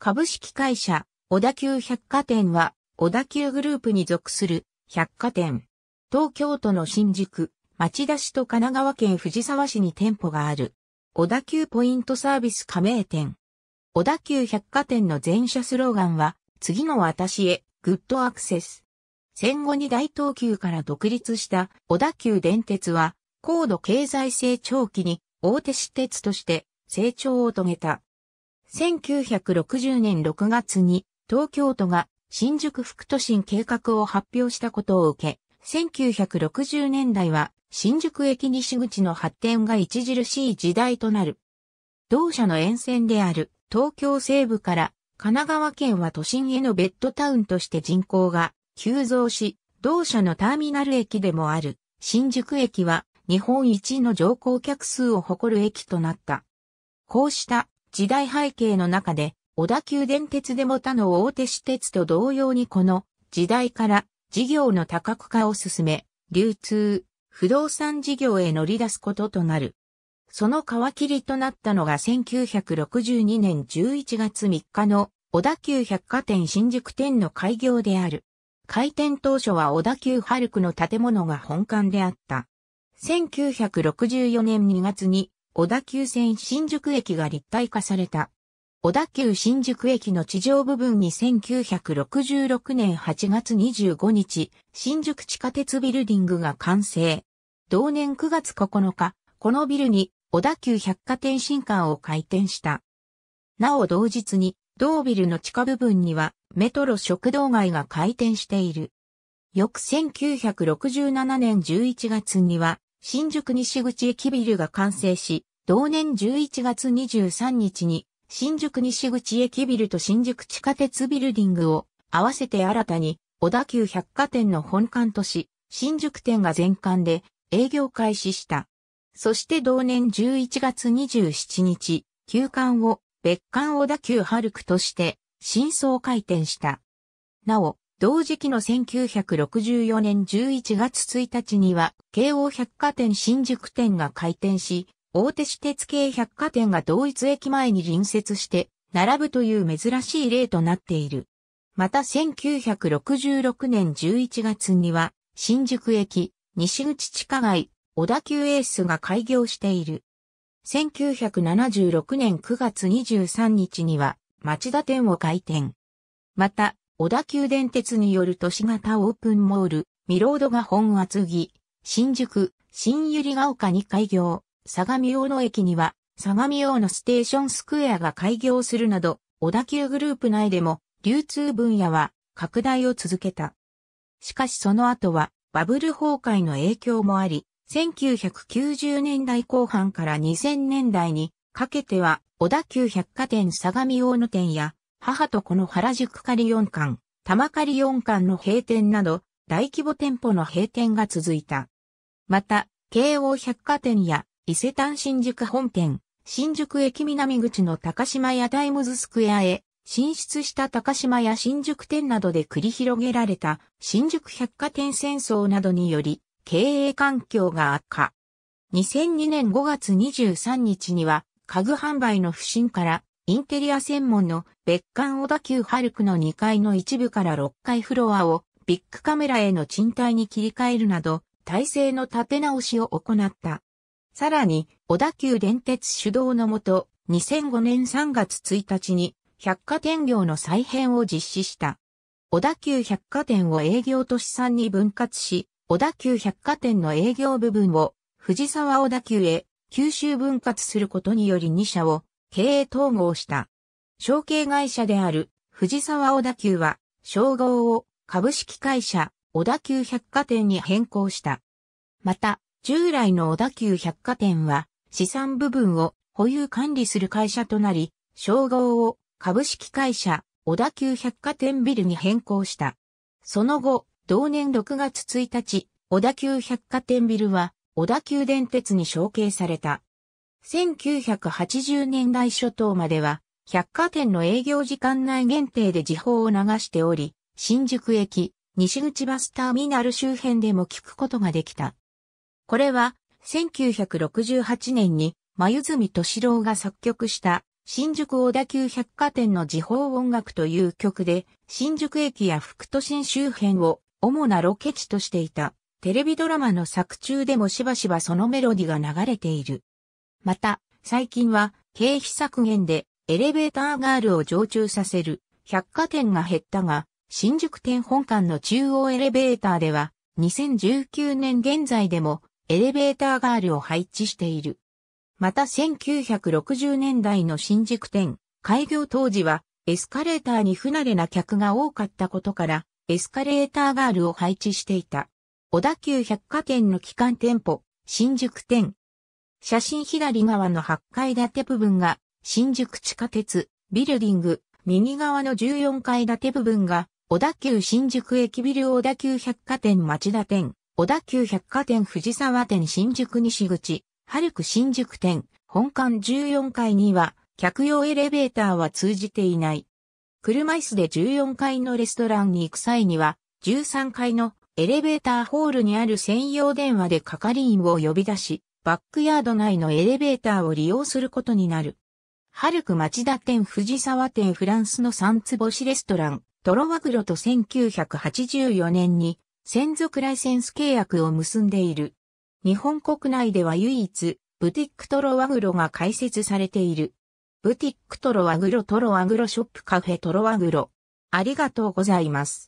株式会社、小田急百貨店は、小田急グループに属する百貨店。東京都の新宿、町田市と神奈川県藤沢市に店舗がある。小田急ポイントサービス加盟店。小田急百貨店の全社スローガンは、次の私へ、グッドアクセス。戦後に大東急から独立した小田急電鉄は、高度経済成長期に大手私鉄として成長を遂げた。1960年6月に東京都が新宿副都心計画を発表したことを受け、1960年代は新宿駅西口の発展が著しい時代となる。同社の沿線である東京西部から神奈川県は都心へのベッドタウンとして人口が急増し、同社のターミナル駅でもある新宿駅は日本一の乗降客数を誇る駅となった。こうした時代背景の中で、小田急電鉄でも他の大手私鉄と同様にこの時代から事業の多角化を進め、流通、不動産事業へ乗り出すこととなる。その皮切りとなったのが1962年11月3日の小田急百貨店新宿店の開業である。開店当初は小田急ハルクの建物が本館であった。1964年2月に小田急線新宿駅が立体化された。小田急新宿駅の地上部分に1966年8月25日、新宿地下鉄ビルディングが完成。同年9月9日、このビルに小田急百貨店新館を開店した。なお同日に、同ビルの地下部分にはメトロ食堂街が開店している。翌1967年11月には新宿西口駅ビルが完成し、同年11月23日に新宿西口駅ビルと新宿地下鉄ビルディングを合わせて新たに小田急百貨店の本館とし、新宿店が全館で営業開始した。そして同年11月27日、休館を別館小田急ハルクとして新装開店した。なお、同時期の1964年11月1日には、京王百貨店新宿店が開店し、大手私鉄系百貨店が同一駅前に隣接して、並ぶという珍しい例となっている。また1966年11月には、新宿駅、西口地下街、小田急エースが開業している。1976年9月23日には、町田店を開店。また、小田急電鉄による都市型オープンモール、ミロードが本厚木、新宿、新百合ヶ丘に開業、相模大野駅には、相模大野ステーションスクエアが開業するなど、小田急グループ内でも、流通分野は、拡大を続けた。しかしその後は、バブル崩壊の影響もあり、1990年代後半から2000年代にかけては、小田急百貨店相模大野店や、母と子の原宿狩り4館、玉狩り4館の閉店など、大規模店舗の閉店が続いた。また、京王百貨店や伊勢丹新宿本店、新宿駅南口の高島屋タイムズスクエアへ進出した高島屋新宿店などで繰り広げられた新宿百貨店戦争などにより経営環境が悪化。2002年5月23日には家具販売の不振からインテリア専門の別館小田急ハルクの2階の一部から6階フロアをビッグカメラへの賃貸に切り替えるなど、体制の立て直しを行った。さらに、小田急電鉄主導のもと、2005年3月1日に百貨店業の再編を実施した。小田急百貨店を営業都市産に分割し、小田急百貨店の営業部分を藤沢小田急へ九州分割することにより2社を経営統合した。承継会社である藤沢小田急は、称号を株式会社小田急百貨店に変更した。また、従来の小田急百貨店は、資産部分を保有管理する会社となり、称号を株式会社小田急百貨店ビルに変更した。その後、同年6月1日、小田急百貨店ビルは小田急電鉄に承継された。1980年代初頭までは、百貨店の営業時間内限定で時報を流しており、新宿駅、西口バスターミナル周辺でも聞くことができた。これは、1968年に、眉住敏郎が作曲した、新宿小田急百貨店の時報音楽という曲で、新宿駅や副都心周辺を主なロケ地としていた、テレビドラマの作中でもしばしばそのメロディが流れている。また、最近は経費削減でエレベーターガールを常駐させる百貨店が減ったが、新宿店本館の中央エレベーターでは、2019年現在でもエレベーターガールを配置している。また1960年代の新宿店、開業当時はエスカレーターに不慣れな客が多かったことから、エスカレーターガールを配置していた。小田急百貨店の基幹店舗、新宿店、写真左側の8階建て部分が新宿地下鉄ビルディング、右側の14階建て部分が小田急新宿駅ビル小田急百貨店町田店、小田急百貨店藤沢店新宿西口、春区新宿店、本館14階には客用エレベーターは通じていない。車椅子で14階のレストランに行く際には、13階のエレベーターホールにある専用電話で係員を呼び出し、バックヤード内のエレベーターを利用することになる。ハルク町田店藤沢店フランスの三つ星レストラン、トロワグロと1984年に専属ライセンス契約を結んでいる。日本国内では唯一、ブティックトロワグロが開設されている。ブティックトロワグロトロワグロショップカフェトロワグロ。ありがとうございます。